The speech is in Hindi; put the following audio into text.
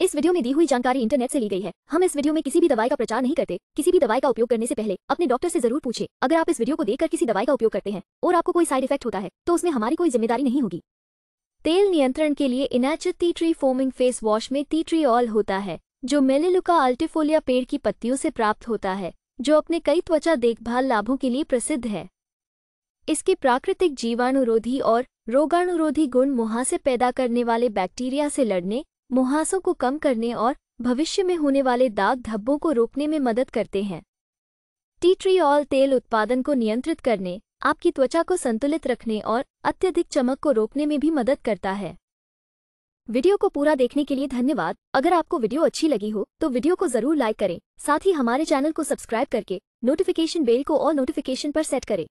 इस वीडियो में दी हुई जानकारी इंटरनेट से ली गई है हम इस वीडियो में किसी भी दवाई का प्रचार नहीं करते किसी भी दवाई का उपयोग करने से पहले अपने डॉक्टर से जरूर पूछे अगर आप इस वीडियो को देखकर किसी दवाई का उपयोग करते हैं और आपको कोई साइड इफेक्ट होता है तो उसमें हमारी कोई जिम्मेदारी नहीं होगी तेल नियंत्रण के लिए इनैच tea tree foaming face wash में टी ट्री ऑयल होता है जो मेलेलुका अल्टीफोलिया पेड़ की पत्तियों से प्राप्त होता है जो अपने कई त्वचा देखभाल लाभों के लिए प्रसिद्ध है इसके प्राकृतिक जीवाणुरोधी और रोगाणुरोधी गुण मुहासे पैदा करने वाले बैक्टीरिया से लड़ने मुहासों को कम करने और भविष्य में होने वाले दाग धब्बों को रोकने में मदद करते हैं टी ट्री ऑयल तेल उत्पादन को नियंत्रित करने आपकी त्वचा को संतुलित रखने और अत्यधिक चमक को रोकने में भी मदद करता है वीडियो को पूरा देखने के लिए धन्यवाद अगर आपको वीडियो अच्छी लगी हो तो वीडियो को जरूर लाइक करें साथ ही हमारे चैनल को सब्सक्राइब करके नोटिफिकेशन बेल को और नोटिफिकेशन पर सेट करें